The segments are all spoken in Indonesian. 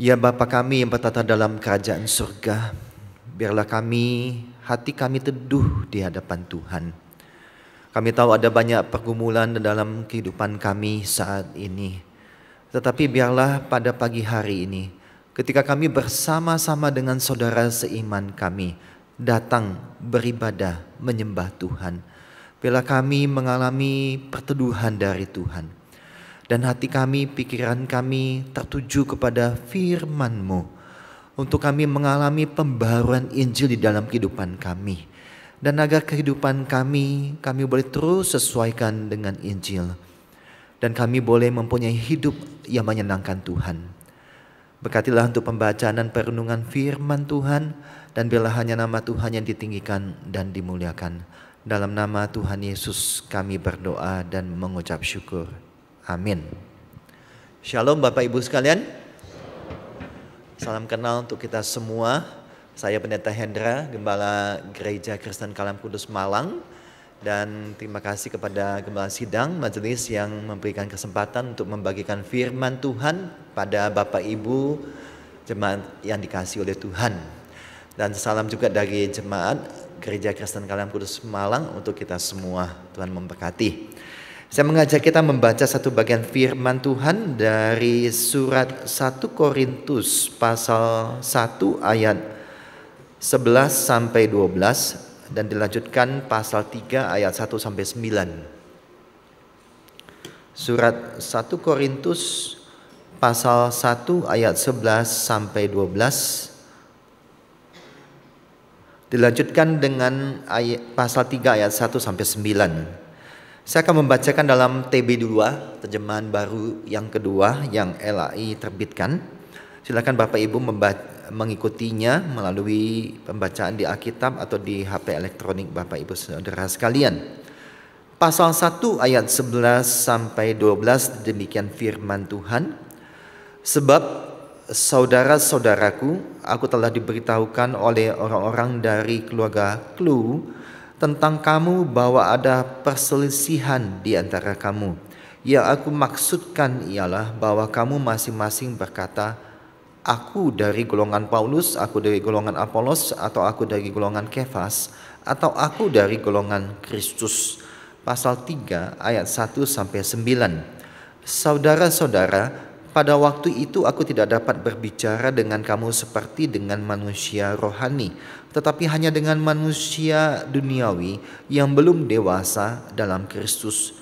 Ya Bapa kami yang bertata dalam kerajaan surga, biarlah kami, hati kami teduh di hadapan Tuhan. Kami tahu ada banyak pergumulan dalam kehidupan kami saat ini. Tetapi biarlah pada pagi hari ini, ketika kami bersama-sama dengan saudara seiman kami, datang beribadah menyembah Tuhan. Biarlah kami mengalami perteduhan dari Tuhan dan hati kami, pikiran kami tertuju kepada firman-Mu untuk kami mengalami pembaruan Injil di dalam kehidupan kami. Dan agar kehidupan kami, kami boleh terus sesuaikan dengan Injil. Dan kami boleh mempunyai hidup yang menyenangkan Tuhan. Berkatilah untuk pembacaan dan perenungan firman Tuhan dan biarlah hanya nama Tuhan yang ditinggikan dan dimuliakan. Dalam nama Tuhan Yesus kami berdoa dan mengucap syukur. Amin. Shalom Bapak Ibu sekalian. Salam kenal untuk kita semua. Saya Pendeta Hendra, Gembala Gereja Kristen Kalam Kudus Malang. Dan terima kasih kepada Gembala Sidang, majelis yang memberikan kesempatan untuk membagikan firman Tuhan pada Bapak Ibu jemaat yang dikasih oleh Tuhan. Dan salam juga dari jemaat Gereja Kristen Kalam Kudus Malang untuk kita semua. Tuhan memberkati. Saya mengajak kita membaca satu bagian firman Tuhan dari surat 1 Korintus pasal 1 ayat 11 sampai 12 dan dilanjutkan pasal 3 ayat 1 sampai 9. Surat 1 Korintus pasal 1 ayat 11 sampai 12 dilanjutkan dengan ayat, pasal 3 ayat 1 sampai 9. Saya akan membacakan dalam TB2, terjemahan baru yang kedua yang LAI terbitkan. Silakan Bapak Ibu mengikutinya melalui pembacaan di Alkitab atau di HP elektronik Bapak Ibu Saudara sekalian. Pasal 1 ayat 11 sampai 12 demikian firman Tuhan. Sebab saudara-saudaraku, aku telah diberitahukan oleh orang-orang dari keluarga Klu tentang kamu bahwa ada perselisihan di antara kamu. Yang aku maksudkan ialah bahwa kamu masing-masing berkata, aku dari golongan Paulus, aku dari golongan Apolos, atau aku dari golongan Kefas, atau aku dari golongan Kristus. Pasal 3 ayat 1 sampai 9. Saudara-saudara, pada waktu itu aku tidak dapat berbicara dengan kamu seperti dengan manusia rohani, tetapi hanya dengan manusia duniawi yang belum dewasa dalam Kristus.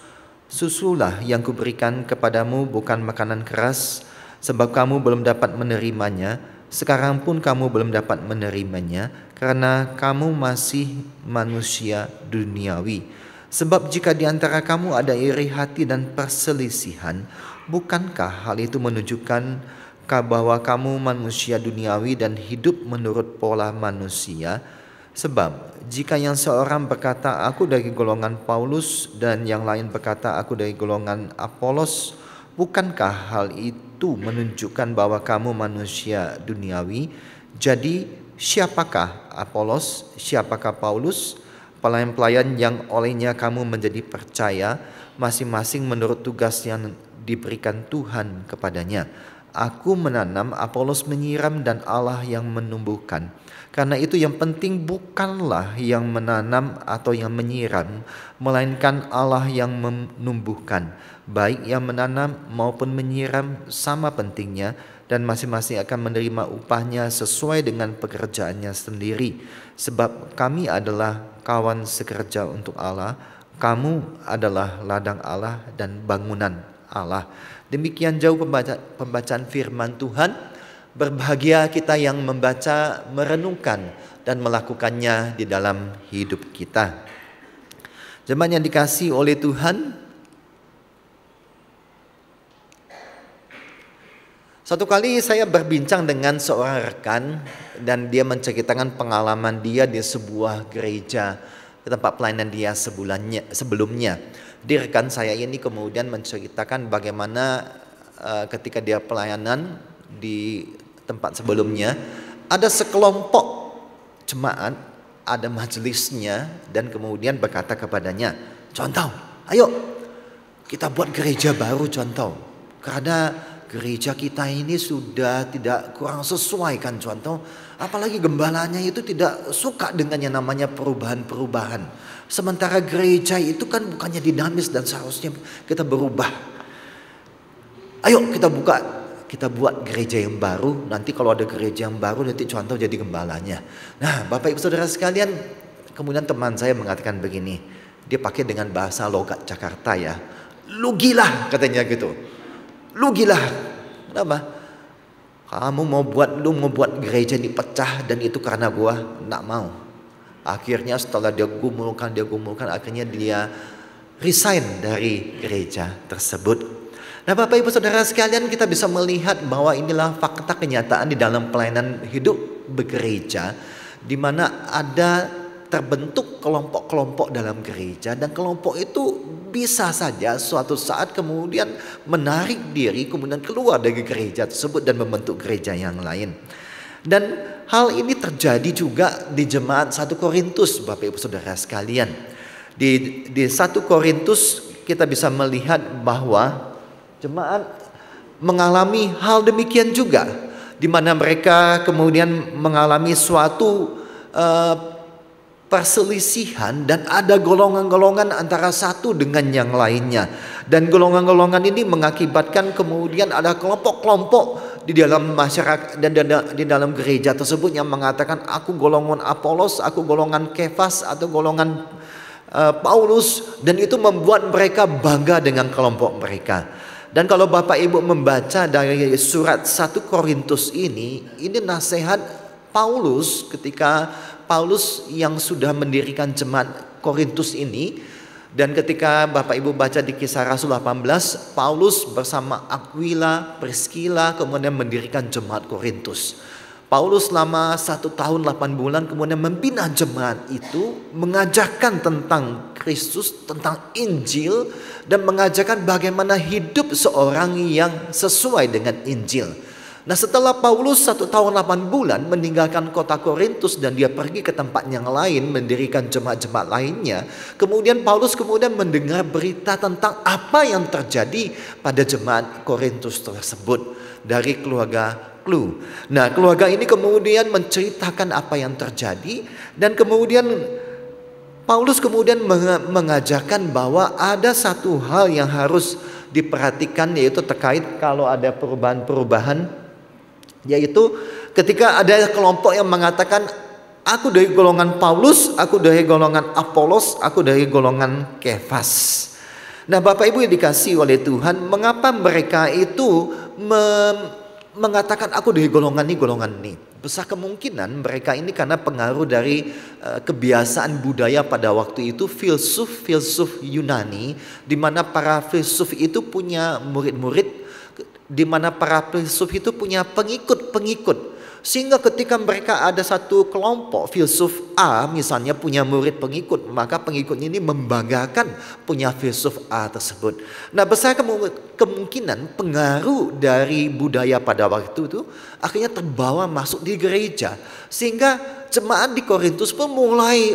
Susulah yang kuberikan kepadamu bukan makanan keras, sebab kamu belum dapat menerimanya. Sekarang pun kamu belum dapat menerimanya, karena kamu masih manusia duniawi. Sebab jika di antara kamu ada iri hati dan perselisihan, Bukankah hal itu menunjukkan bahwa kamu manusia duniawi dan hidup menurut pola manusia? Sebab jika yang seorang berkata aku dari golongan Paulus dan yang lain berkata aku dari golongan Apolos, bukankah hal itu menunjukkan bahwa kamu manusia duniawi? Jadi siapakah Apolos, siapakah Paulus? Pelayan-pelayan yang olehnya kamu menjadi percaya masing-masing menurut tugas yang diberikan Tuhan kepadanya. Aku menanam, Apolos menyiram dan Allah yang menumbuhkan. Karena itu yang penting bukanlah yang menanam atau yang menyiram, melainkan Allah yang menumbuhkan. Baik yang menanam maupun menyiram sama pentingnya dan masing-masing akan menerima upahnya sesuai dengan pekerjaannya sendiri. Sebab kami adalah kawan sekerja untuk Allah, kamu adalah ladang Allah dan bangunan Allah. Demikian jauh pembaca, pembacaan firman Tuhan. Berbahagia kita yang membaca, merenungkan, dan melakukannya di dalam hidup kita. Jemaat yang dikasih oleh Tuhan, Satu kali saya berbincang dengan seorang rekan dan dia menceritakan pengalaman dia di sebuah gereja ke tempat pelayanan dia sebulannya sebelumnya. Di rekan saya ini kemudian menceritakan bagaimana uh, ketika dia pelayanan di tempat sebelumnya ada sekelompok jemaat, ada majelisnya dan kemudian berkata kepadanya, "Contoh, ayo kita buat gereja baru contoh." Karena gereja kita ini sudah tidak kurang sesuai kan contoh Apalagi gembalanya itu tidak suka dengan yang namanya perubahan-perubahan. Sementara gereja itu kan bukannya dinamis dan seharusnya kita berubah. Ayo kita buka kita buat gereja yang baru. Nanti kalau ada gereja yang baru nanti contoh jadi gembalanya. Nah, Bapak Ibu Saudara sekalian, kemudian teman saya mengatakan begini. Dia pakai dengan bahasa logat Jakarta ya. Lu gila katanya gitu. Lu Lugilah. Kenapa? Kamu mau buat lu mau buat gereja ini pecah dan itu karena gua nggak mau. Akhirnya setelah dia gumulkan, dia gumulkan, akhirnya dia resign dari gereja tersebut. Nah Bapak Ibu Saudara sekalian kita bisa melihat bahwa inilah fakta kenyataan di dalam pelayanan hidup bergereja di mana ada terbentuk kelompok-kelompok dalam gereja dan kelompok itu bisa saja suatu saat kemudian menarik diri kemudian keluar dari gereja tersebut dan membentuk gereja yang lain. Dan hal ini terjadi juga di jemaat 1 Korintus Bapak Ibu Saudara sekalian. Di di 1 Korintus kita bisa melihat bahwa jemaat mengalami hal demikian juga di mana mereka kemudian mengalami suatu uh, perselisihan dan ada golongan-golongan antara satu dengan yang lainnya dan golongan-golongan ini mengakibatkan kemudian ada kelompok-kelompok di dalam masyarakat dan di dalam gereja tersebut yang mengatakan aku golongan Apolos, aku golongan Kefas atau golongan uh, Paulus dan itu membuat mereka bangga dengan kelompok mereka. Dan kalau Bapak Ibu membaca dari surat 1 Korintus ini, ini nasihat Paulus ketika Paulus yang sudah mendirikan jemaat Korintus ini dan ketika Bapak Ibu baca di kisah Rasul 18, Paulus bersama Aquila, Priscilla kemudian mendirikan jemaat Korintus. Paulus selama satu tahun 8 bulan kemudian membina jemaat itu mengajarkan tentang Kristus, tentang Injil dan mengajarkan bagaimana hidup seorang yang sesuai dengan Injil. Nah setelah Paulus satu tahun 8 bulan meninggalkan kota Korintus dan dia pergi ke tempat yang lain mendirikan jemaat-jemaat lainnya. Kemudian Paulus kemudian mendengar berita tentang apa yang terjadi pada jemaat Korintus tersebut dari keluarga Klu. Nah keluarga ini kemudian menceritakan apa yang terjadi dan kemudian Paulus kemudian mengajarkan bahwa ada satu hal yang harus diperhatikan yaitu terkait kalau ada perubahan-perubahan yaitu ketika ada kelompok yang mengatakan aku dari golongan Paulus, aku dari golongan Apolos, aku dari golongan Kefas. Nah, Bapak Ibu yang dikasih oleh Tuhan, mengapa mereka itu mengatakan aku dari golongan ini, golongan ini? Besar kemungkinan mereka ini karena pengaruh dari eh, kebiasaan budaya pada waktu itu filsuf-filsuf Yunani di mana para filsuf itu punya murid-murid di mana para filsuf itu punya pengikut-pengikut sehingga ketika mereka ada satu kelompok filsuf A misalnya punya murid pengikut, maka pengikutnya ini membanggakan punya filsuf A tersebut. Nah, besar kemungkinan pengaruh dari budaya pada waktu itu akhirnya terbawa masuk di gereja sehingga jemaat di Korintus pun mulai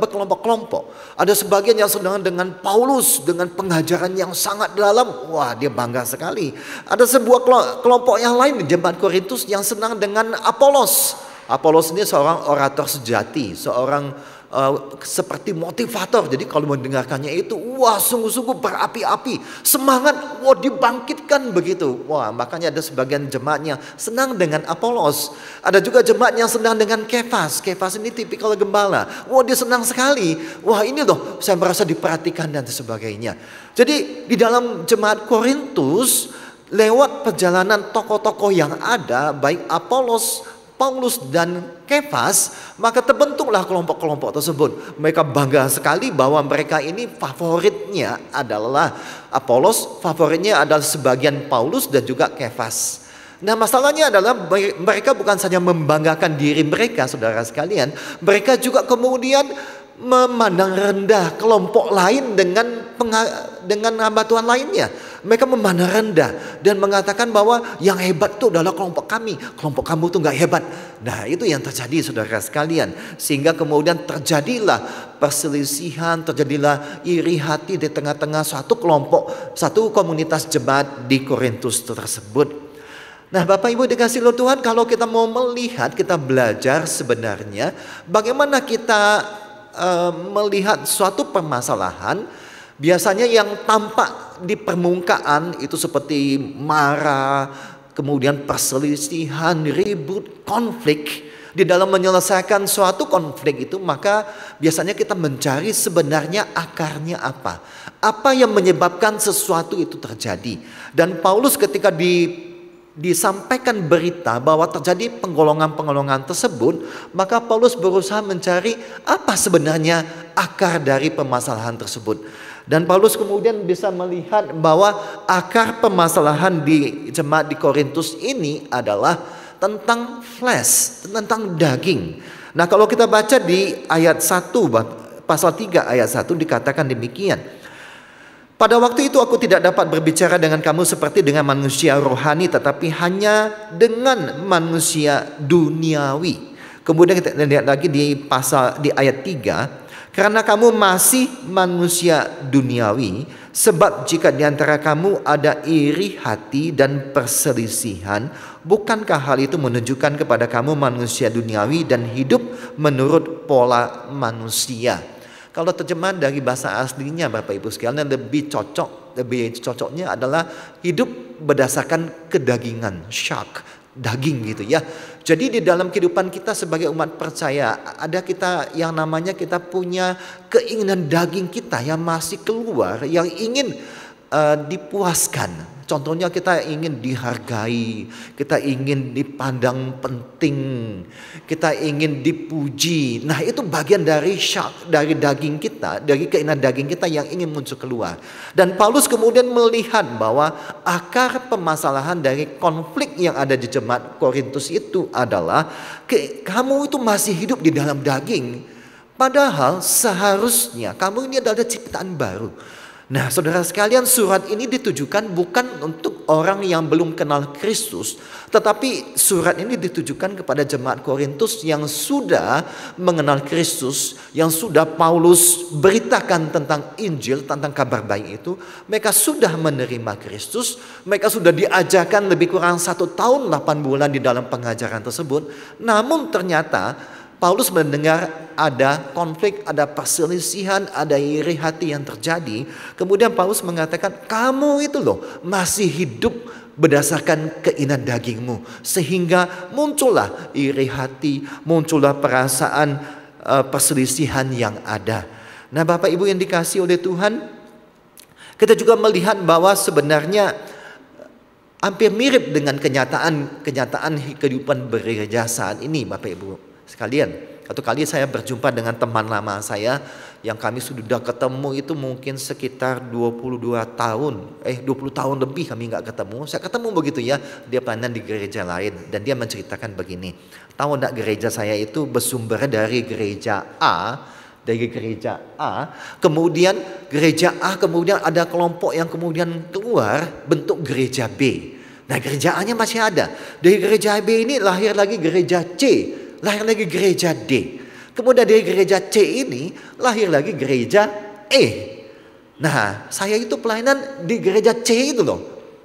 berkelompok-kelompok. Ada sebagian yang sedang dengan Paulus dengan pengajaran yang sangat dalam. Wah, dia bangga sekali. Ada sebuah kelompok yang lain di jemaat Korintus yang senang dengan Apolos. Apolos ini seorang orator sejati, seorang uh, seperti motivator. Jadi kalau mendengarkannya itu, wah sungguh-sungguh berapi-api, semangat, wah dibangkitkan begitu. Wah makanya ada sebagian jemaatnya senang dengan Apolos. Ada juga jemaatnya senang dengan Kefas. Kefas ini tipikal gembala. Wah dia senang sekali. Wah ini loh saya merasa diperhatikan dan sebagainya. Jadi di dalam jemaat Korintus lewat perjalanan tokoh-tokoh yang ada baik Apolos, Paulus dan Kefas, maka terbentuklah kelompok-kelompok tersebut. Mereka bangga sekali bahwa mereka ini favoritnya adalah Apolos, favoritnya adalah sebagian Paulus dan juga Kefas. Nah masalahnya adalah mereka bukan saja membanggakan diri mereka saudara sekalian Mereka juga kemudian memandang rendah kelompok lain dengan dengan hamba Tuhan lainnya. Mereka memandang rendah dan mengatakan bahwa yang hebat itu adalah kelompok kami. Kelompok kamu itu nggak hebat. Nah itu yang terjadi saudara sekalian. Sehingga kemudian terjadilah perselisihan, terjadilah iri hati di tengah-tengah satu kelompok, satu komunitas jemaat di Korintus tersebut. Nah Bapak Ibu dikasih lo Tuhan kalau kita mau melihat, kita belajar sebenarnya bagaimana kita eh, melihat suatu permasalahan Biasanya yang tampak di permukaan itu seperti marah, kemudian perselisihan, ribut, konflik. Di dalam menyelesaikan suatu konflik itu maka biasanya kita mencari sebenarnya akarnya apa. Apa yang menyebabkan sesuatu itu terjadi. Dan Paulus ketika di disampaikan berita bahwa terjadi penggolongan-penggolongan tersebut, maka Paulus berusaha mencari apa sebenarnya akar dari permasalahan tersebut. Dan Paulus kemudian bisa melihat bahwa akar permasalahan di jemaat di Korintus ini adalah tentang flesh, tentang daging. Nah, kalau kita baca di ayat 1 pasal 3 ayat 1 dikatakan demikian. Pada waktu itu aku tidak dapat berbicara dengan kamu seperti dengan manusia rohani tetapi hanya dengan manusia duniawi. Kemudian kita lihat lagi di pasal di ayat 3 karena kamu masih manusia duniawi, sebab jika di antara kamu ada iri hati dan perselisihan, bukankah hal itu menunjukkan kepada kamu manusia duniawi dan hidup menurut pola manusia? Kalau terjemahan dari bahasa aslinya Bapak Ibu sekalian lebih cocok, lebih cocoknya adalah hidup berdasarkan kedagingan, shark daging gitu ya. Jadi di dalam kehidupan kita sebagai umat percaya ada kita yang namanya kita punya keinginan daging kita yang masih keluar yang ingin uh, dipuaskan Contohnya kita ingin dihargai, kita ingin dipandang penting, kita ingin dipuji. Nah, itu bagian dari syak dari daging kita, dari keinginan daging kita yang ingin muncul keluar. Dan Paulus kemudian melihat bahwa akar permasalahan dari konflik yang ada di jemaat Korintus itu adalah kamu itu masih hidup di dalam daging. Padahal seharusnya kamu ini adalah ciptaan baru. Nah, saudara sekalian, surat ini ditujukan bukan untuk orang yang belum kenal Kristus, tetapi surat ini ditujukan kepada jemaat Korintus yang sudah mengenal Kristus, yang sudah Paulus beritakan tentang Injil, tentang kabar baik itu. Mereka sudah menerima Kristus, mereka sudah diajarkan lebih kurang satu tahun delapan bulan di dalam pengajaran tersebut. Namun ternyata Paulus mendengar ada konflik, ada perselisihan, ada iri hati yang terjadi. Kemudian Paulus mengatakan, "Kamu itu loh masih hidup berdasarkan keinginan dagingmu." Sehingga muncullah iri hati, muncullah perasaan eh, perselisihan yang ada. Nah, Bapak Ibu yang dikasih oleh Tuhan, kita juga melihat bahwa sebenarnya eh, hampir mirip dengan kenyataan kenyataan kehidupan bergereja saat ini Bapak Ibu sekalian. Satu kali saya berjumpa dengan teman lama saya yang kami sudah ketemu itu mungkin sekitar 22 tahun, eh 20 tahun lebih kami nggak ketemu. Saya ketemu begitu ya, dia pelayanan di gereja lain dan dia menceritakan begini. Tahu enggak gereja saya itu bersumber dari gereja A, dari gereja A, kemudian gereja A kemudian ada kelompok yang kemudian keluar bentuk gereja B. Nah gereja A-nya masih ada. Dari gereja B ini lahir lagi gereja C, lahir lagi gereja D. Kemudian dari gereja C ini lahir lagi gereja E. Nah, saya itu pelayanan di gereja C itu loh.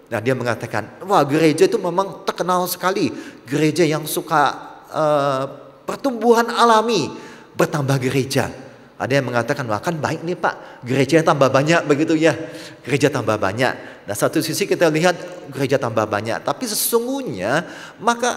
Nah, dia mengatakan, "Wah, gereja itu memang terkenal sekali. Gereja yang suka uh, pertumbuhan alami, bertambah gereja." Ada yang mengatakan, "Wah, kan baik nih, Pak. Gereja tambah banyak begitu ya. Gereja tambah banyak." Nah, satu sisi kita lihat gereja tambah banyak, tapi sesungguhnya maka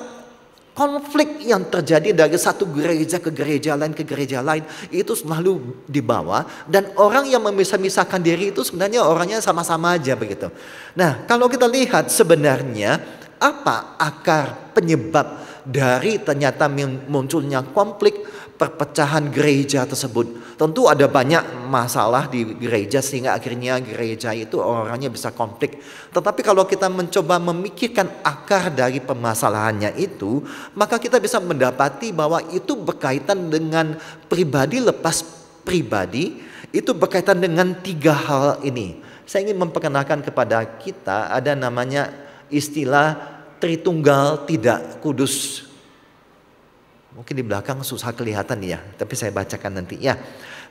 konflik yang terjadi dari satu gereja ke gereja lain ke gereja lain itu selalu dibawa dan orang yang memisah-misahkan diri itu sebenarnya orangnya sama-sama aja begitu. Nah, kalau kita lihat sebenarnya apa akar penyebab dari ternyata munculnya konflik perpecahan gereja tersebut. Tentu ada banyak masalah di gereja sehingga akhirnya gereja itu orangnya bisa konflik. Tetapi kalau kita mencoba memikirkan akar dari permasalahannya itu, maka kita bisa mendapati bahwa itu berkaitan dengan pribadi lepas pribadi, itu berkaitan dengan tiga hal ini. Saya ingin memperkenalkan kepada kita ada namanya istilah Tritunggal tidak kudus Mungkin di belakang susah kelihatan ya, tapi saya bacakan nanti ya.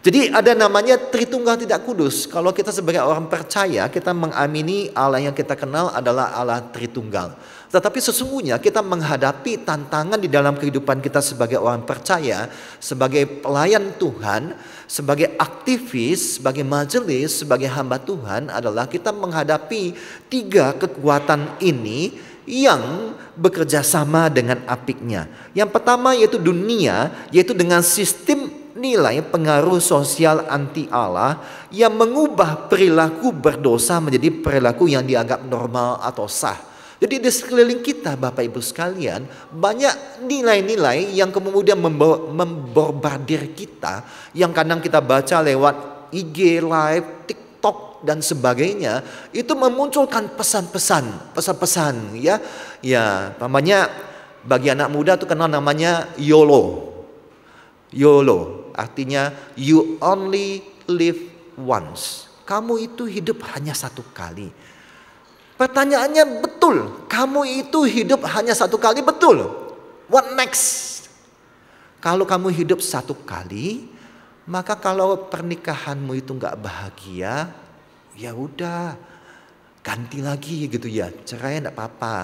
Jadi ada namanya Tritunggal tidak kudus. Kalau kita sebagai orang percaya, kita mengamini Allah yang kita kenal adalah Allah Tritunggal. Tetapi sesungguhnya kita menghadapi tantangan di dalam kehidupan kita sebagai orang percaya, sebagai pelayan Tuhan, sebagai aktivis, sebagai majelis, sebagai hamba Tuhan adalah kita menghadapi tiga kekuatan ini yang bekerja sama dengan apiknya. Yang pertama yaitu dunia, yaitu dengan sistem nilai pengaruh sosial anti Allah yang mengubah perilaku berdosa menjadi perilaku yang dianggap normal atau sah. Jadi di sekeliling kita Bapak Ibu sekalian banyak nilai-nilai yang kemudian memborbardir kita yang kadang kita baca lewat IG live, TikTok dan sebagainya itu memunculkan pesan-pesan, pesan-pesan ya. Ya, namanya bagi anak muda tuh kenal namanya YOLO. YOLO artinya you only live once. Kamu itu hidup hanya satu kali. Pertanyaannya betul, kamu itu hidup hanya satu kali betul. What next? Kalau kamu hidup satu kali, maka kalau pernikahanmu itu nggak bahagia, ya udah ganti lagi gitu ya cerai enggak apa-apa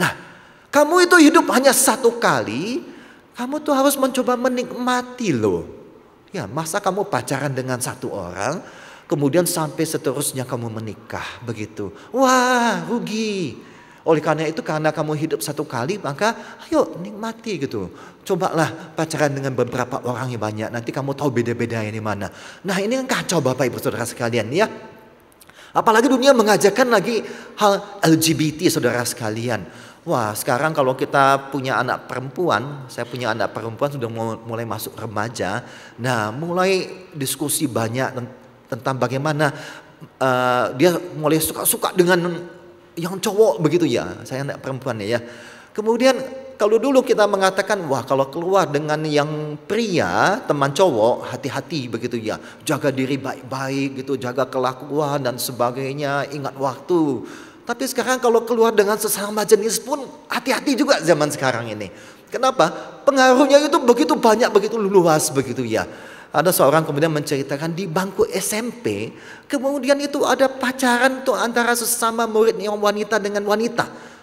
nah kamu itu hidup hanya satu kali kamu tuh harus mencoba menikmati loh ya masa kamu pacaran dengan satu orang kemudian sampai seterusnya kamu menikah begitu wah rugi oleh karena itu karena kamu hidup satu kali maka ayo nikmati gitu. Cobalah pacaran dengan beberapa orang yang banyak. Nanti kamu tahu beda beda di mana. Nah ini kan kacau Bapak Ibu Saudara sekalian ya. Apalagi dunia mengajarkan lagi hal LGBT saudara sekalian. Wah sekarang kalau kita punya anak perempuan, saya punya anak perempuan sudah mulai masuk remaja. Nah mulai diskusi banyak tentang bagaimana uh, dia mulai suka-suka dengan yang cowok begitu ya. Saya anak perempuan ya. Kemudian kalau dulu kita mengatakan, wah kalau keluar dengan yang pria, teman cowok, hati-hati begitu ya. Jaga diri baik-baik gitu, jaga kelakuan dan sebagainya, ingat waktu. Tapi sekarang kalau keluar dengan sesama jenis pun hati-hati juga zaman sekarang ini. Kenapa? Pengaruhnya itu begitu banyak, begitu luas begitu ya. Ada seorang kemudian menceritakan di bangku SMP, kemudian itu ada pacaran tuh antara sesama murid yang wanita dengan wanita.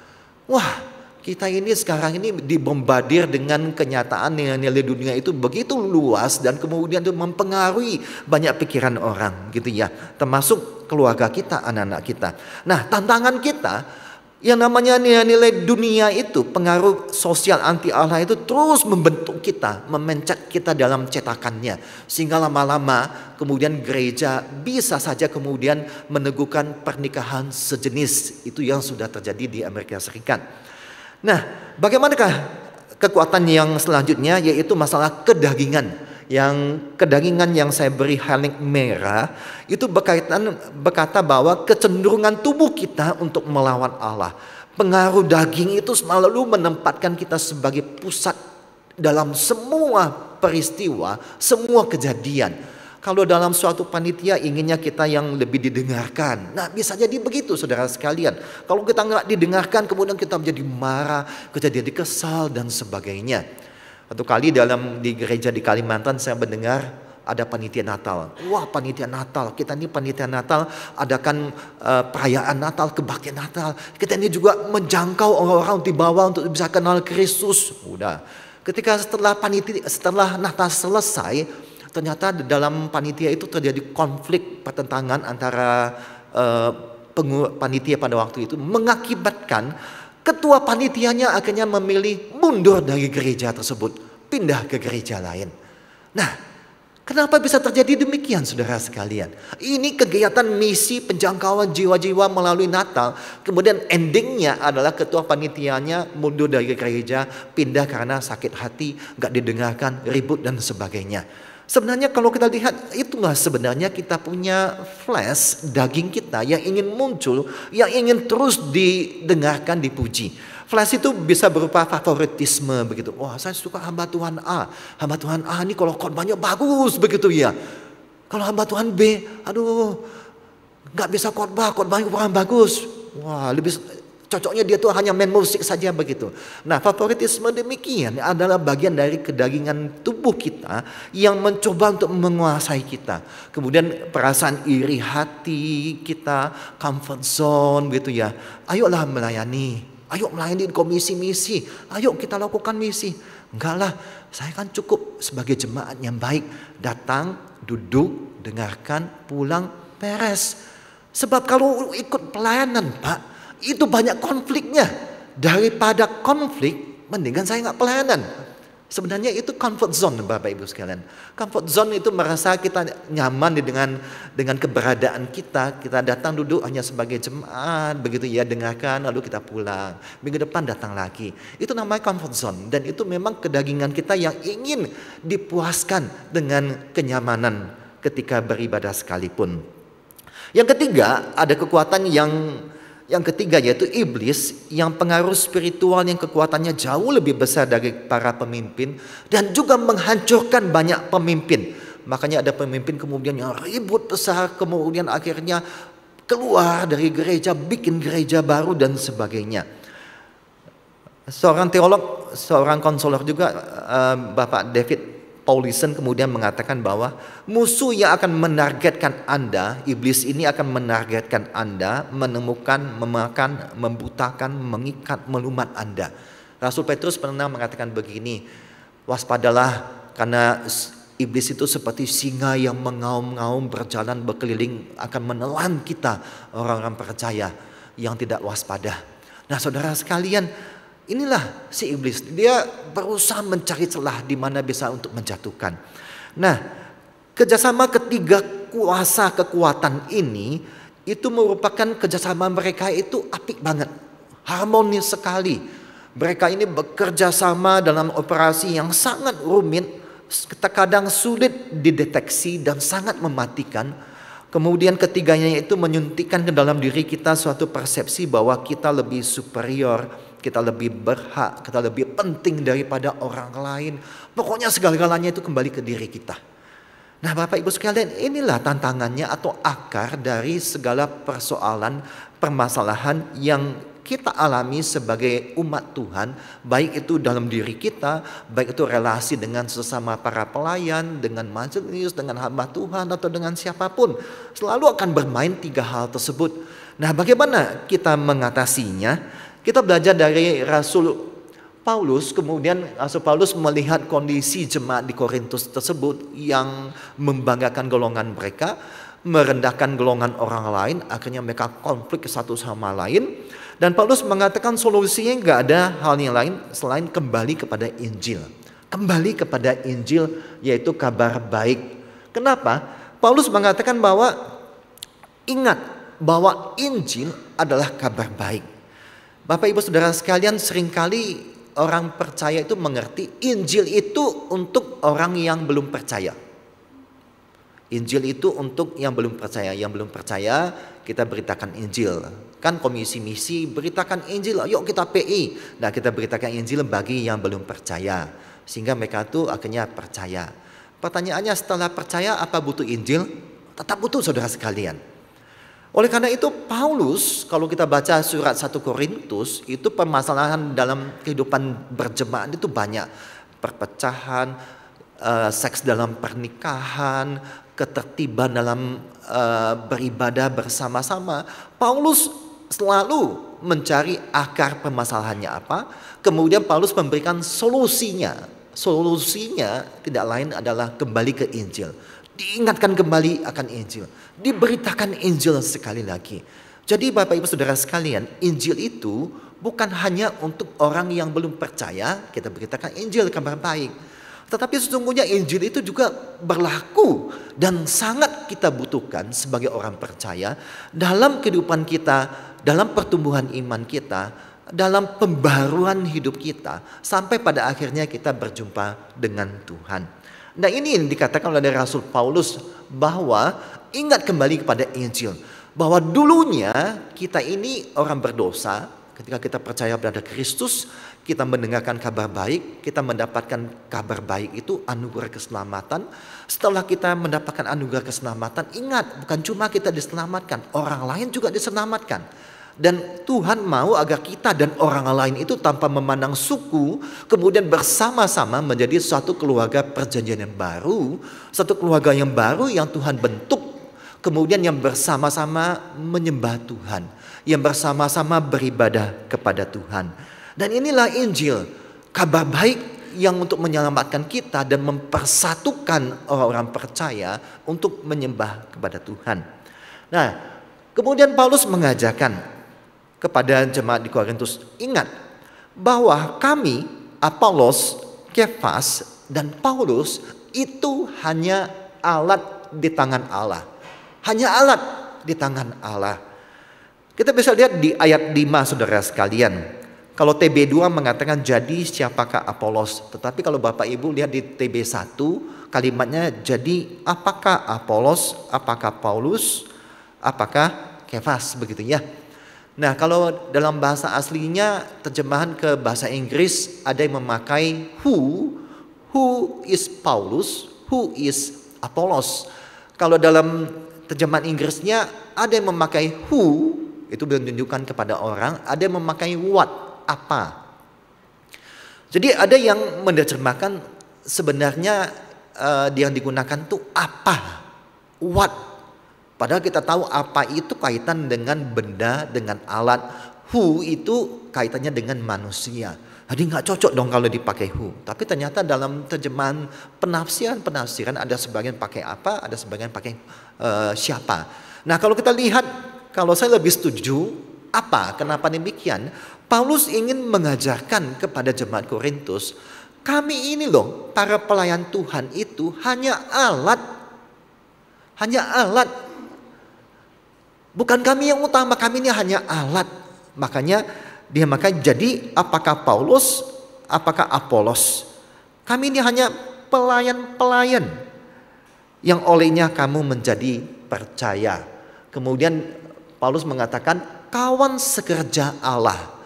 Wah, kita ini sekarang ini dibombardir dengan kenyataan nilai-nilai dunia itu begitu luas dan kemudian itu mempengaruhi banyak pikiran orang gitu ya. Termasuk keluarga kita, anak-anak kita. Nah tantangan kita yang namanya nilai-nilai dunia itu pengaruh sosial anti Allah itu terus membentuk kita, memencet kita dalam cetakannya. Sehingga lama-lama kemudian gereja bisa saja kemudian meneguhkan pernikahan sejenis. Itu yang sudah terjadi di Amerika Serikat. Nah, bagaimanakah kekuatan yang selanjutnya yaitu masalah kedagingan yang kedagingan yang saya beri halik merah itu berkaitan berkata bahwa kecenderungan tubuh kita untuk melawan Allah. Pengaruh daging itu selalu menempatkan kita sebagai pusat dalam semua peristiwa, semua kejadian kalau dalam suatu panitia inginnya kita yang lebih didengarkan. Nah bisa jadi begitu saudara sekalian. Kalau kita nggak didengarkan kemudian kita menjadi marah, kita jadi kesal dan sebagainya. Satu kali dalam di gereja di Kalimantan saya mendengar ada panitia Natal. Wah panitia Natal, kita ini panitia Natal adakan uh, perayaan Natal, kebaktian Natal. Kita ini juga menjangkau orang-orang di bawah untuk bisa kenal Kristus. Udah. Ketika setelah panitia setelah Natal selesai, ternyata di dalam panitia itu terjadi konflik pertentangan antara uh, panitia pada waktu itu mengakibatkan ketua panitianya akhirnya memilih mundur dari gereja tersebut, pindah ke gereja lain. Nah, kenapa bisa terjadi demikian saudara sekalian? Ini kegiatan misi penjangkauan jiwa-jiwa melalui Natal, kemudian endingnya adalah ketua panitianya mundur dari gereja, pindah karena sakit hati, gak didengarkan, ribut dan sebagainya. Sebenarnya kalau kita lihat itulah sebenarnya kita punya flash daging kita yang ingin muncul, yang ingin terus didengarkan, dipuji. Flash itu bisa berupa favoritisme begitu. Wah saya suka hamba Tuhan A, hamba Tuhan A ini kalau korbannya bagus begitu ya. Kalau hamba Tuhan B, aduh nggak bisa khotbah, khotbahnya kurang bagus. Wah lebih Cocoknya dia tuh hanya main musik saja begitu. Nah favoritisme demikian adalah bagian dari kedagingan tubuh kita yang mencoba untuk menguasai kita. Kemudian perasaan iri hati kita, comfort zone gitu ya. Ayolah melayani, ayo melayani komisi misi, ayo kita lakukan misi. Enggak lah, saya kan cukup sebagai jemaat yang baik. Datang, duduk, dengarkan, pulang, peres. Sebab kalau ikut pelayanan pak, itu banyak konfliknya. Daripada konflik, mendingan saya nggak pelayanan. Sebenarnya itu comfort zone Bapak Ibu sekalian. Comfort zone itu merasa kita nyaman dengan dengan keberadaan kita. Kita datang duduk hanya sebagai jemaat, begitu ya dengarkan lalu kita pulang. Minggu depan datang lagi. Itu namanya comfort zone dan itu memang kedagingan kita yang ingin dipuaskan dengan kenyamanan ketika beribadah sekalipun. Yang ketiga, ada kekuatan yang yang ketiga yaitu iblis yang pengaruh spiritual yang kekuatannya jauh lebih besar dari para pemimpin dan juga menghancurkan banyak pemimpin. Makanya ada pemimpin kemudian yang ribut besar kemudian akhirnya keluar dari gereja, bikin gereja baru dan sebagainya. Seorang teolog, seorang konselor juga eh, Bapak David Paulison kemudian mengatakan bahwa musuh yang akan menargetkan Anda, iblis ini akan menargetkan Anda, menemukan, memakan, membutakan, mengikat, melumat Anda. Rasul Petrus pernah mengatakan begini, waspadalah karena iblis itu seperti singa yang mengaum-ngaum berjalan berkeliling akan menelan kita orang-orang percaya yang tidak waspada. Nah saudara sekalian Inilah si iblis. Dia berusaha mencari celah di mana bisa untuk menjatuhkan. Nah, kerjasama ketiga kuasa kekuatan ini itu merupakan kerjasama mereka itu apik banget, harmonis sekali. Mereka ini bekerja sama dalam operasi yang sangat rumit, terkadang sulit dideteksi dan sangat mematikan. Kemudian ketiganya itu menyuntikkan ke dalam diri kita suatu persepsi bahwa kita lebih superior, kita lebih berhak, kita lebih penting daripada orang lain. Pokoknya segala-galanya itu kembali ke diri kita. Nah Bapak Ibu sekalian inilah tantangannya atau akar dari segala persoalan permasalahan yang kita alami sebagai umat Tuhan, baik itu dalam diri kita, baik itu relasi dengan sesama para pelayan, dengan majelis, dengan hamba Tuhan, atau dengan siapapun, selalu akan bermain tiga hal tersebut. Nah, bagaimana kita mengatasinya? Kita belajar dari Rasul Paulus, kemudian Rasul Paulus melihat kondisi jemaat di Korintus tersebut yang membanggakan golongan mereka, merendahkan golongan orang lain, akhirnya mereka konflik satu sama lain. Dan Paulus mengatakan solusinya nggak ada hal yang lain selain kembali kepada Injil. Kembali kepada Injil yaitu kabar baik. Kenapa? Paulus mengatakan bahwa ingat bahwa Injil adalah kabar baik. Bapak Ibu Saudara sekalian seringkali orang percaya itu mengerti Injil itu untuk orang yang belum percaya. Injil itu untuk yang belum percaya, yang belum percaya kita beritakan Injil. Kan komisi misi beritakan Injil, yuk kita PI. Nah kita beritakan Injil bagi yang belum percaya. Sehingga mereka itu akhirnya percaya. Pertanyaannya setelah percaya apa butuh Injil? Tetap butuh saudara sekalian. Oleh karena itu Paulus kalau kita baca surat 1 Korintus itu permasalahan dalam kehidupan berjemaat itu banyak. Perpecahan, eh, seks dalam pernikahan, ketertiban dalam eh, beribadah bersama-sama. Paulus selalu mencari akar permasalahannya apa. Kemudian Paulus memberikan solusinya. Solusinya tidak lain adalah kembali ke Injil. Diingatkan kembali akan Injil diberitakan Injil sekali lagi. Jadi Bapak Ibu Saudara sekalian, Injil itu bukan hanya untuk orang yang belum percaya, kita beritakan Injil kabar baik. Tetapi sesungguhnya Injil itu juga berlaku dan sangat kita butuhkan sebagai orang percaya dalam kehidupan kita, dalam pertumbuhan iman kita, dalam pembaruan hidup kita sampai pada akhirnya kita berjumpa dengan Tuhan. Nah ini yang dikatakan oleh Rasul Paulus bahwa ingat kembali kepada Injil bahwa dulunya kita ini orang berdosa ketika kita percaya pada Kristus kita mendengarkan kabar baik kita mendapatkan kabar baik itu anugerah keselamatan setelah kita mendapatkan anugerah keselamatan ingat bukan cuma kita diselamatkan orang lain juga diselamatkan dan Tuhan mau agar kita dan orang lain itu tanpa memandang suku kemudian bersama-sama menjadi suatu keluarga perjanjian yang baru, satu keluarga yang baru yang Tuhan bentuk kemudian yang bersama-sama menyembah Tuhan, yang bersama-sama beribadah kepada Tuhan. Dan inilah Injil, kabar baik yang untuk menyelamatkan kita dan mempersatukan orang-orang percaya untuk menyembah kepada Tuhan. Nah, kemudian Paulus mengajarkan kepada jemaat di Korintus, ingat bahwa kami Apolos, Kefas, dan Paulus itu hanya alat di tangan Allah hanya alat di tangan Allah. Kita bisa lihat di ayat 5 saudara sekalian. Kalau TB2 mengatakan jadi siapakah Apolos. Tetapi kalau Bapak Ibu lihat di TB1 kalimatnya jadi apakah Apolos, apakah Paulus, apakah Kefas begitu ya. Nah kalau dalam bahasa aslinya terjemahan ke bahasa Inggris ada yang memakai who, who is Paulus, who is Apolos. Kalau dalam terjemahan Inggrisnya ada yang memakai who itu menunjukkan kepada orang, ada yang memakai what, apa. Jadi ada yang menerjemahkan sebenarnya uh, yang digunakan tuh apa, what. Padahal kita tahu apa itu kaitan dengan benda, dengan alat. Who itu kaitannya dengan manusia. Jadi nggak cocok dong kalau dipakai who. Tapi ternyata dalam terjemahan penafsiran-penafsiran ada sebagian pakai apa, ada sebagian pakai Eh, siapa. Nah, kalau kita lihat, kalau saya lebih setuju, apa? Kenapa demikian? Paulus ingin mengajarkan kepada jemaat Korintus, kami ini loh, para pelayan Tuhan itu hanya alat, hanya alat. Bukan kami yang utama, kami ini hanya alat. Makanya dia maka jadi apakah Paulus, apakah Apolos? Kami ini hanya pelayan-pelayan yang olehnya kamu menjadi percaya. Kemudian Paulus mengatakan kawan sekerja Allah.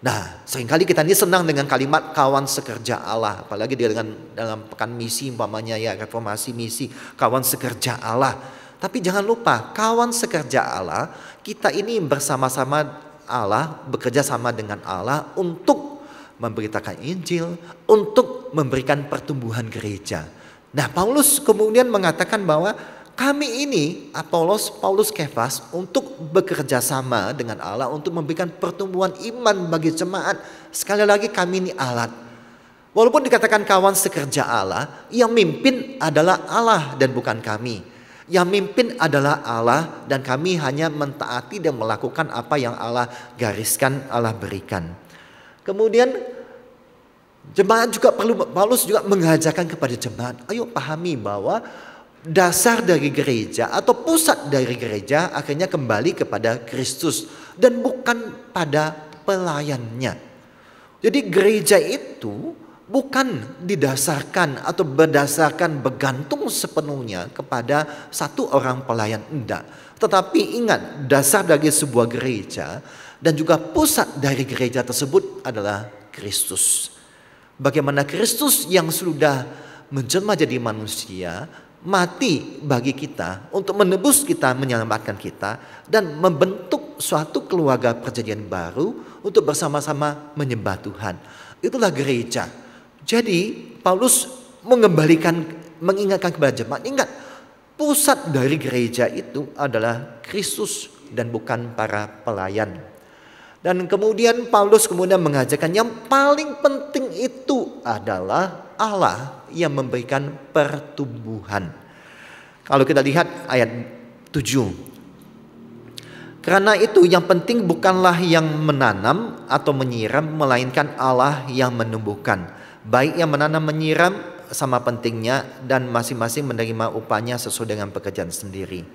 Nah, seringkali kita ini senang dengan kalimat kawan sekerja Allah, apalagi dengan dalam pekan misi umpamanya ya reformasi misi, kawan sekerja Allah. Tapi jangan lupa, kawan sekerja Allah, kita ini bersama-sama Allah, bekerja sama dengan Allah untuk memberitakan Injil, untuk memberikan pertumbuhan gereja. Nah, Paulus kemudian mengatakan bahwa kami ini Apolos, Paulus, Kefas untuk bekerja sama dengan Allah untuk memberikan pertumbuhan iman bagi jemaat. Sekali lagi kami ini alat. Walaupun dikatakan kawan sekerja Allah, yang mimpin adalah Allah dan bukan kami. Yang mimpin adalah Allah dan kami hanya mentaati dan melakukan apa yang Allah gariskan, Allah berikan. Kemudian Jemaat juga perlu, Paulus juga mengajarkan kepada jemaat, ayo pahami bahwa dasar dari gereja atau pusat dari gereja akhirnya kembali kepada Kristus dan bukan pada pelayannya. Jadi gereja itu bukan didasarkan atau berdasarkan bergantung sepenuhnya kepada satu orang pelayan enggak. Tetapi ingat dasar dari sebuah gereja dan juga pusat dari gereja tersebut adalah Kristus. Bagaimana Kristus yang sudah menjelma jadi manusia mati bagi kita untuk menebus kita, menyelamatkan kita dan membentuk suatu keluarga perjanjian baru untuk bersama-sama menyembah Tuhan. Itulah gereja. Jadi Paulus mengembalikan mengingatkan kepada jemaat, ingat pusat dari gereja itu adalah Kristus dan bukan para pelayan. Dan kemudian Paulus kemudian mengajarkan yang paling penting itu adalah Allah yang memberikan pertumbuhan. Kalau kita lihat ayat 7. Karena itu yang penting bukanlah yang menanam atau menyiram melainkan Allah yang menumbuhkan. Baik yang menanam menyiram sama pentingnya dan masing-masing menerima upahnya sesuai dengan pekerjaan sendiri.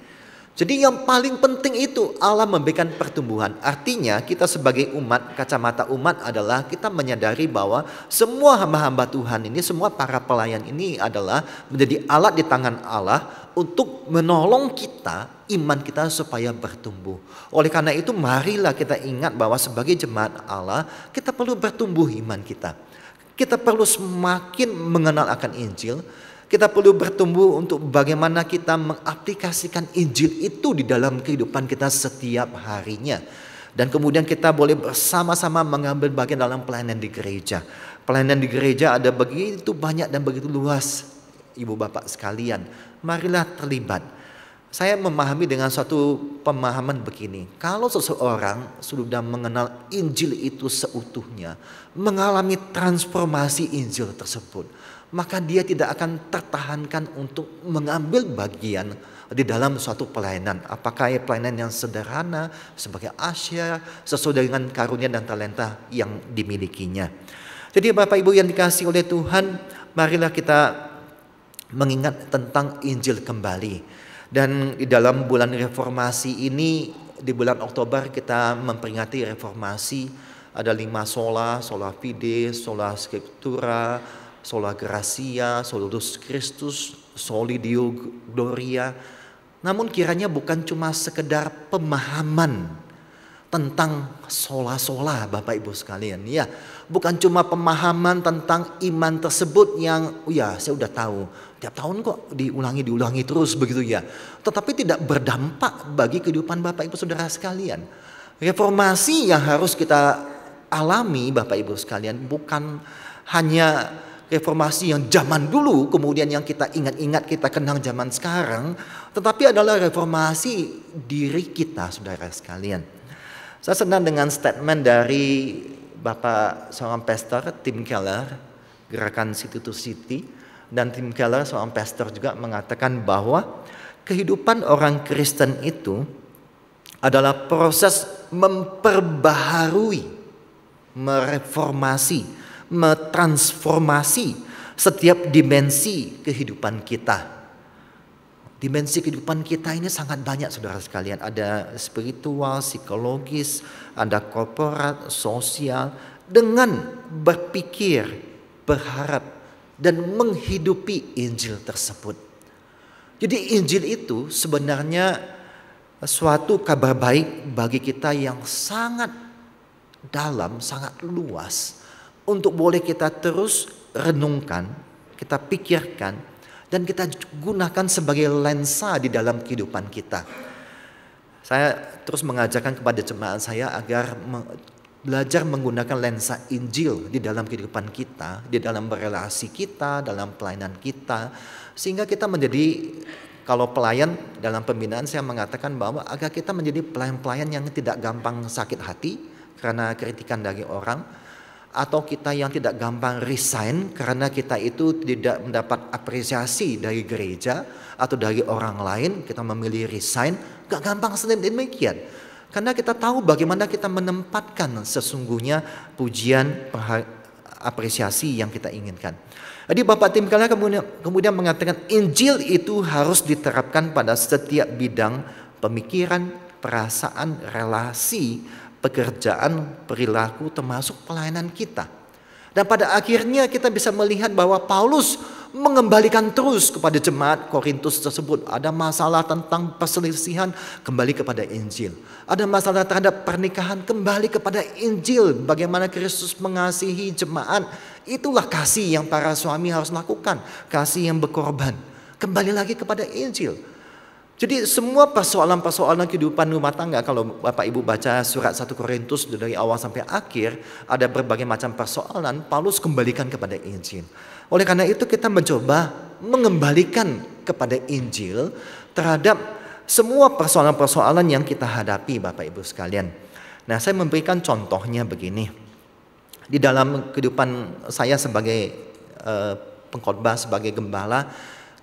Jadi yang paling penting itu Allah memberikan pertumbuhan. Artinya kita sebagai umat, kacamata umat adalah kita menyadari bahwa semua hamba-hamba Tuhan ini, semua para pelayan ini adalah menjadi alat di tangan Allah untuk menolong kita, iman kita supaya bertumbuh. Oleh karena itu marilah kita ingat bahwa sebagai jemaat Allah kita perlu bertumbuh iman kita. Kita perlu semakin mengenal akan Injil, kita perlu bertumbuh untuk bagaimana kita mengaplikasikan Injil itu di dalam kehidupan kita setiap harinya. Dan kemudian kita boleh bersama-sama mengambil bagian dalam pelayanan di gereja. Pelayanan di gereja ada begitu banyak dan begitu luas. Ibu bapak sekalian, marilah terlibat. Saya memahami dengan suatu pemahaman begini. Kalau seseorang sudah mengenal Injil itu seutuhnya, mengalami transformasi Injil tersebut, maka dia tidak akan tertahankan untuk mengambil bagian di dalam suatu pelayanan. Apakah ya pelayanan yang sederhana sebagai Asia sesuai dengan karunia dan talenta yang dimilikinya. Jadi Bapak Ibu yang dikasih oleh Tuhan, marilah kita mengingat tentang Injil kembali. Dan di dalam bulan reformasi ini, di bulan Oktober kita memperingati reformasi. Ada lima sola, sola fide, sola scriptura, sola gracia, solus Christus, soli Deo Gloria. Namun kiranya bukan cuma sekedar pemahaman tentang sola-sola Bapak Ibu sekalian. Ya, bukan cuma pemahaman tentang iman tersebut yang oh ya saya udah tahu. Tiap tahun kok diulangi diulangi terus begitu ya. Tetapi tidak berdampak bagi kehidupan Bapak Ibu Saudara sekalian. Reformasi yang harus kita alami Bapak Ibu sekalian bukan hanya reformasi yang zaman dulu, kemudian yang kita ingat-ingat, kita kenang zaman sekarang, tetapi adalah reformasi diri kita, saudara sekalian. Saya senang dengan statement dari Bapak seorang pastor Tim Keller, gerakan City to City, dan Tim Keller seorang pastor juga mengatakan bahwa kehidupan orang Kristen itu adalah proses memperbaharui, mereformasi, mentransformasi setiap dimensi kehidupan kita. Dimensi kehidupan kita ini sangat banyak saudara sekalian. Ada spiritual, psikologis, ada korporat, sosial. Dengan berpikir, berharap, dan menghidupi Injil tersebut. Jadi Injil itu sebenarnya suatu kabar baik bagi kita yang sangat dalam, sangat luas untuk boleh kita terus renungkan, kita pikirkan, dan kita gunakan sebagai lensa di dalam kehidupan kita. Saya terus mengajarkan kepada jemaat saya agar belajar menggunakan lensa Injil di dalam kehidupan kita, di dalam relasi kita, dalam pelayanan kita, sehingga kita menjadi kalau pelayan dalam pembinaan saya mengatakan bahwa agar kita menjadi pelayan-pelayan yang tidak gampang sakit hati karena kritikan dari orang, atau kita yang tidak gampang resign karena kita itu tidak mendapat apresiasi dari gereja atau dari orang lain, kita memilih resign, gak gampang demikian. Karena kita tahu bagaimana kita menempatkan sesungguhnya pujian apresiasi yang kita inginkan. Jadi Bapak Tim kalian kemudian, kemudian mengatakan Injil itu harus diterapkan pada setiap bidang pemikiran, perasaan, relasi, pekerjaan, perilaku, termasuk pelayanan kita. Dan pada akhirnya kita bisa melihat bahwa Paulus mengembalikan terus kepada jemaat Korintus tersebut. Ada masalah tentang perselisihan, kembali kepada Injil. Ada masalah terhadap pernikahan, kembali kepada Injil. Bagaimana Kristus mengasihi jemaat. Itulah kasih yang para suami harus lakukan. Kasih yang berkorban. Kembali lagi kepada Injil jadi semua persoalan-persoalan kehidupan rumah tangga kalau Bapak Ibu baca surat 1 Korintus dari awal sampai akhir ada berbagai macam persoalan Paulus kembalikan kepada Injil. Oleh karena itu kita mencoba mengembalikan kepada Injil terhadap semua persoalan-persoalan yang kita hadapi Bapak Ibu sekalian. Nah, saya memberikan contohnya begini. Di dalam kehidupan saya sebagai uh, pengkhotbah sebagai gembala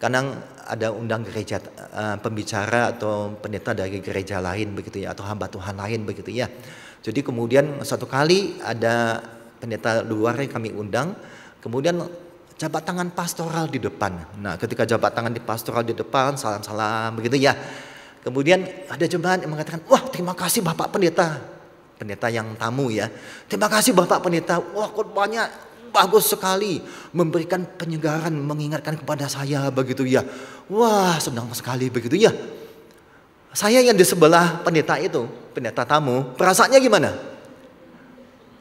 kadang ada undang gereja uh, pembicara atau pendeta dari gereja lain begitu ya atau hamba Tuhan lain begitu ya. Jadi kemudian satu kali ada pendeta luar yang kami undang, kemudian jabat tangan pastoral di depan. Nah, ketika jabat tangan di pastoral di depan, salam-salam begitu ya. Kemudian ada jemaat yang mengatakan, "Wah, terima kasih Bapak pendeta." Pendeta yang tamu ya. "Terima kasih Bapak pendeta. Wah, banyak bagus sekali. Memberikan penyegaran, mengingatkan kepada saya begitu ya. Wah senang sekali begitu ya. Saya yang di sebelah pendeta itu, pendeta tamu, perasaannya gimana?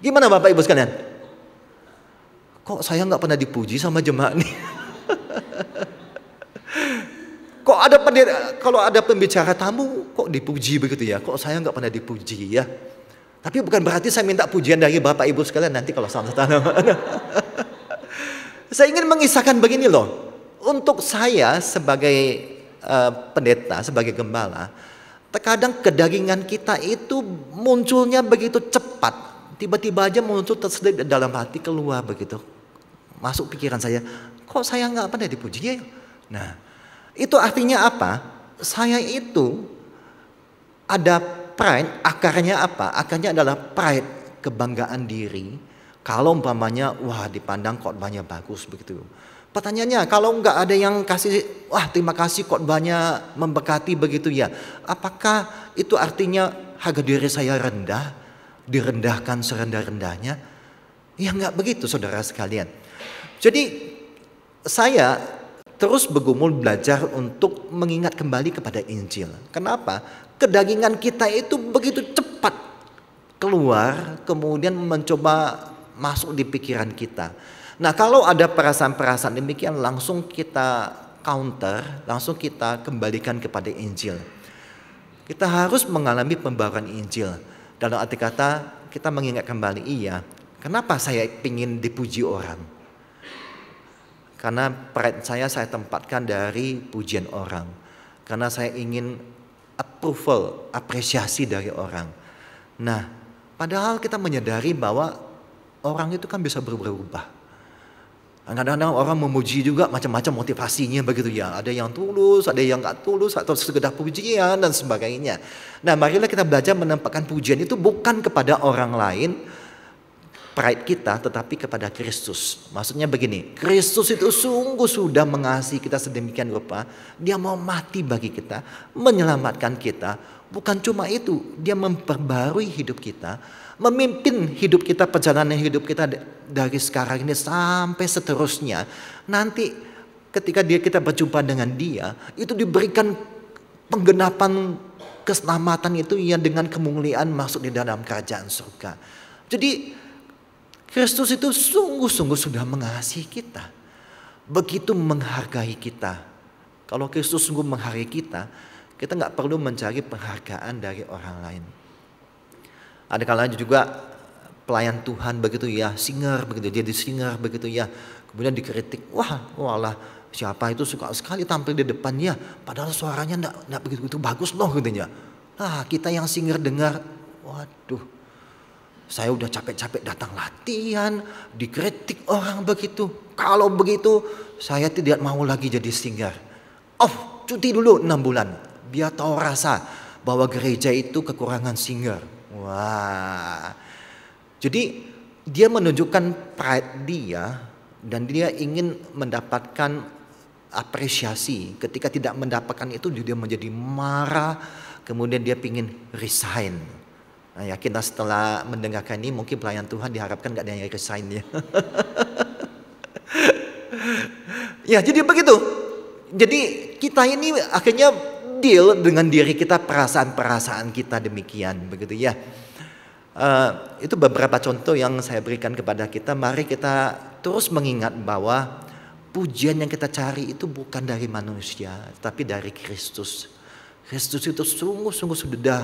Gimana Bapak Ibu sekalian? Kok saya nggak pernah dipuji sama jemaat nih? kok ada pendeta, kalau ada pembicara tamu kok dipuji begitu ya? Kok saya nggak pernah dipuji ya? Tapi bukan berarti saya minta pujian dari Bapak Ibu sekalian nanti kalau salah satu saya ingin mengisahkan begini loh. Untuk saya sebagai uh, pendeta, sebagai gembala, terkadang kedagingan kita itu munculnya begitu cepat. Tiba-tiba aja muncul terselip dalam hati keluar begitu. Masuk pikiran saya, kok saya nggak pernah dipuji ya? Nah, itu artinya apa? Saya itu ada pride akarnya apa? Akarnya adalah pride, kebanggaan diri. Kalau umpamanya, wah dipandang khotbahnya bagus begitu. Pertanyaannya, kalau nggak ada yang kasih, wah terima kasih khotbahnya membekati begitu ya. Apakah itu artinya harga diri saya rendah? Direndahkan serendah-rendahnya? Ya nggak begitu saudara sekalian. Jadi saya terus bergumul belajar untuk mengingat kembali kepada Injil. Kenapa? kedagingan kita itu begitu cepat keluar kemudian mencoba masuk di pikiran kita. Nah, kalau ada perasaan-perasaan demikian langsung kita counter, langsung kita kembalikan kepada Injil. Kita harus mengalami pembaruan Injil. Dalam arti kata kita mengingat kembali iya, kenapa saya ingin dipuji orang? Karena pride saya saya tempatkan dari pujian orang. Karena saya ingin approval, apresiasi dari orang. Nah, padahal kita menyadari bahwa orang itu kan bisa berubah-ubah. Kadang-kadang orang memuji juga macam-macam motivasinya begitu ya. Ada yang tulus, ada yang gak tulus, atau sekedar pujian dan sebagainya. Nah marilah kita belajar menempatkan pujian itu bukan kepada orang lain, pride kita tetapi kepada Kristus. Maksudnya begini, Kristus itu sungguh sudah mengasihi kita sedemikian rupa, dia mau mati bagi kita, menyelamatkan kita. Bukan cuma itu, dia memperbarui hidup kita, memimpin hidup kita, perjalanan hidup kita dari sekarang ini sampai seterusnya. Nanti ketika dia kita berjumpa dengan dia, itu diberikan penggenapan keselamatan itu yang dengan kemuliaan masuk di dalam kerajaan surga. Jadi Kristus itu sungguh-sungguh sudah mengasihi kita. Begitu menghargai kita. Kalau Kristus sungguh menghargai kita, kita nggak perlu mencari penghargaan dari orang lain. Ada kalanya juga pelayan Tuhan begitu ya, singer begitu, jadi singer begitu ya. Kemudian dikritik, wah, walah siapa itu suka sekali tampil di depannya, padahal suaranya nggak begitu-begitu bagus loh katanya. Nah kita yang singer dengar, waduh saya udah capek-capek datang latihan, dikritik orang begitu. Kalau begitu, saya tidak mau lagi jadi singer. Oh, cuti dulu enam bulan. Biar tahu rasa bahwa gereja itu kekurangan singer. Wah. Jadi dia menunjukkan pride dia dan dia ingin mendapatkan apresiasi. Ketika tidak mendapatkan itu dia menjadi marah, kemudian dia ingin resign. Nah, yakinlah setelah mendengarkan ini mungkin pelayan Tuhan diharapkan gak ada yang resign ya. ya jadi begitu. Jadi kita ini akhirnya deal dengan diri kita perasaan-perasaan kita demikian begitu ya. Uh, itu beberapa contoh yang saya berikan kepada kita. Mari kita terus mengingat bahwa pujian yang kita cari itu bukan dari manusia, tapi dari Kristus. Kristus itu sungguh-sungguh sudah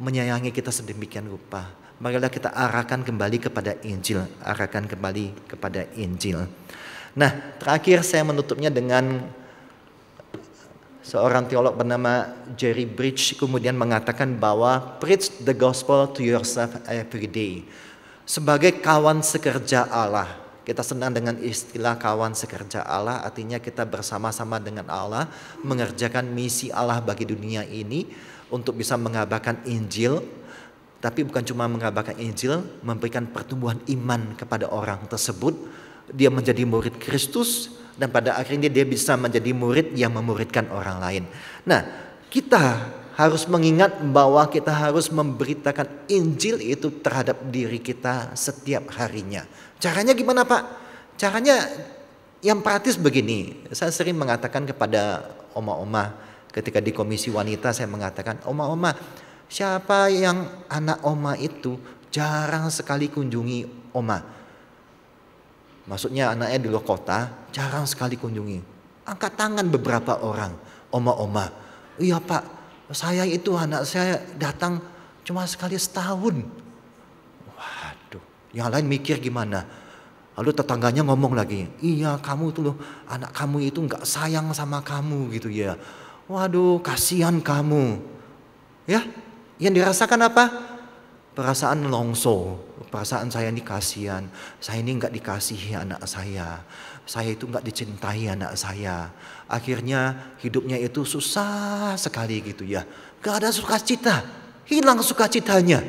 menyayangi kita sedemikian rupa. Marilah kita arahkan kembali kepada Injil, arahkan kembali kepada Injil. Nah, terakhir saya menutupnya dengan seorang teolog bernama Jerry Bridge kemudian mengatakan bahwa preach the gospel to yourself every day. Sebagai kawan sekerja Allah, kita senang dengan istilah kawan sekerja Allah, artinya kita bersama-sama dengan Allah mengerjakan misi Allah bagi dunia ini untuk bisa mengabarkan Injil, tapi bukan cuma mengabarkan Injil, memberikan pertumbuhan iman kepada orang tersebut. Dia menjadi murid Kristus dan pada akhirnya dia bisa menjadi murid yang memuridkan orang lain. Nah, kita harus mengingat bahwa kita harus memberitakan Injil itu terhadap diri kita setiap harinya. Caranya gimana, Pak? Caranya yang praktis begini. Saya sering mengatakan kepada oma-oma, ketika di komisi wanita saya mengatakan, "Oma-oma, siapa yang anak oma itu jarang sekali kunjungi oma?" Maksudnya anaknya di luar kota, jarang sekali kunjungi. Angkat tangan beberapa orang, oma-oma. Iya pak, saya itu anak saya datang cuma sekali setahun. Waduh, yang lain mikir gimana? Lalu tetangganya ngomong lagi, iya kamu tuh loh anak kamu itu nggak sayang sama kamu gitu ya. Waduh, kasihan kamu. Ya, yang dirasakan apa? Perasaan longso, perasaan saya ini kasihan, saya ini nggak dikasihi anak saya, saya itu nggak dicintai anak saya. Akhirnya hidupnya itu susah sekali gitu ya, gak ada sukacita, hilang sukacitanya.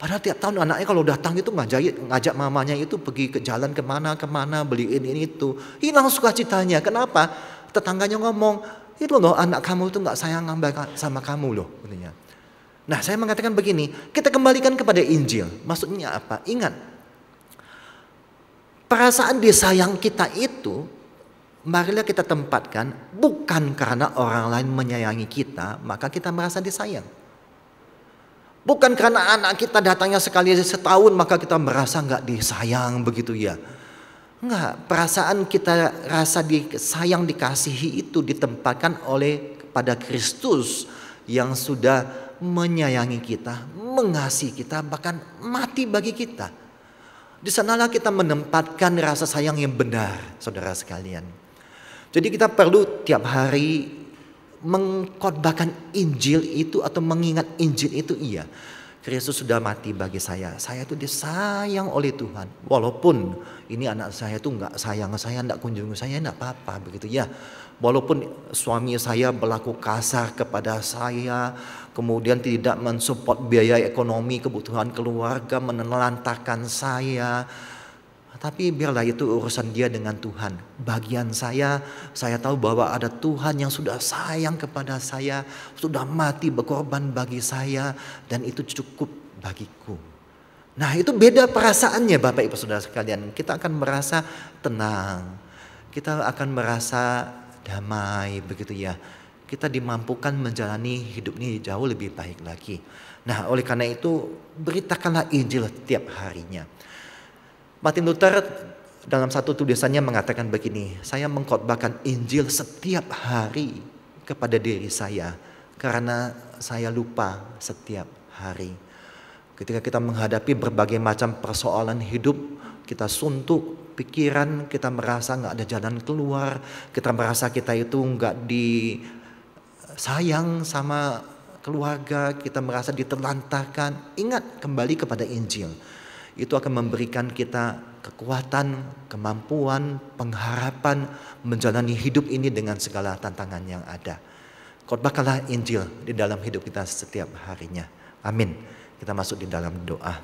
Padahal tiap tahun anaknya kalau datang itu ngajak, ngajak mamanya itu pergi ke jalan kemana-kemana, beliin ini itu. Hilang sukacitanya, kenapa? Tetangganya ngomong, itu loh anak kamu tuh nggak sayang sama kamu loh katanya. Nah saya mengatakan begini, kita kembalikan kepada Injil. Maksudnya apa? Ingat, perasaan disayang kita itu marilah kita tempatkan bukan karena orang lain menyayangi kita, maka kita merasa disayang. Bukan karena anak kita datangnya sekali setahun maka kita merasa nggak disayang begitu ya. Enggak, perasaan kita rasa disayang dikasihi itu ditempatkan oleh kepada Kristus yang sudah menyayangi kita, mengasihi kita, bahkan mati bagi kita. Di sanalah kita menempatkan rasa sayang yang benar, saudara sekalian. Jadi kita perlu tiap hari mengkotbahkan Injil itu atau mengingat Injil itu iya. Kristus sudah mati bagi saya. Saya itu disayang oleh Tuhan. Walaupun ini anak saya itu nggak sayang saya, nggak kunjungi saya, nggak apa-apa begitu ya. Walaupun suami saya berlaku kasar kepada saya, kemudian tidak mensupport biaya ekonomi kebutuhan keluarga, menelantarkan saya, tapi biarlah itu urusan dia dengan Tuhan. Bagian saya, saya tahu bahwa ada Tuhan yang sudah sayang kepada saya, sudah mati berkorban bagi saya, dan itu cukup bagiku. Nah itu beda perasaannya Bapak Ibu Saudara sekalian. Kita akan merasa tenang, kita akan merasa damai begitu ya. Kita dimampukan menjalani hidup ini jauh lebih baik lagi. Nah oleh karena itu beritakanlah Injil tiap harinya. Martin Luther dalam satu tulisannya mengatakan begini, saya mengkhotbahkan Injil setiap hari kepada diri saya karena saya lupa setiap hari. Ketika kita menghadapi berbagai macam persoalan hidup, kita suntuk pikiran, kita merasa nggak ada jalan keluar, kita merasa kita itu nggak disayang sama keluarga, kita merasa ditelantarkan. Ingat kembali kepada Injil itu akan memberikan kita kekuatan, kemampuan, pengharapan menjalani hidup ini dengan segala tantangan yang ada. Khotbahkanlah Injil di dalam hidup kita setiap harinya. Amin. Kita masuk di dalam doa.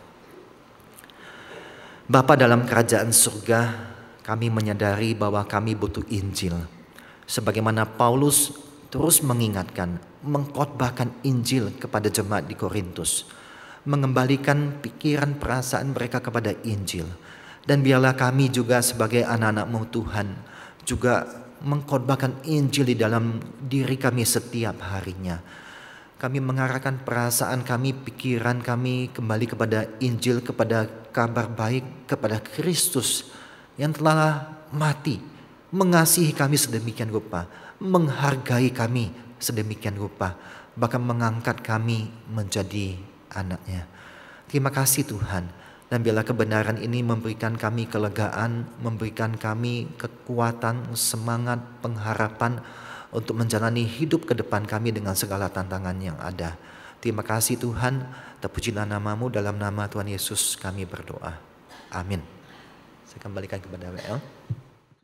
Bapa dalam kerajaan surga, kami menyadari bahwa kami butuh Injil. Sebagaimana Paulus terus mengingatkan, mengkhotbahkan Injil kepada jemaat di Korintus mengembalikan pikiran perasaan mereka kepada Injil. Dan biarlah kami juga sebagai anak-anakmu Tuhan juga mengkhotbahkan Injil di dalam diri kami setiap harinya. Kami mengarahkan perasaan kami, pikiran kami kembali kepada Injil, kepada kabar baik, kepada Kristus yang telah mati, mengasihi kami sedemikian rupa, menghargai kami sedemikian rupa, bahkan mengangkat kami menjadi anaknya. Terima kasih Tuhan. Dan bila kebenaran ini memberikan kami kelegaan, memberikan kami kekuatan, semangat, pengharapan untuk menjalani hidup ke depan kami dengan segala tantangan yang ada. Terima kasih Tuhan, terpujilah namamu dalam nama Tuhan Yesus kami berdoa. Amin. Saya kembalikan kepada WL.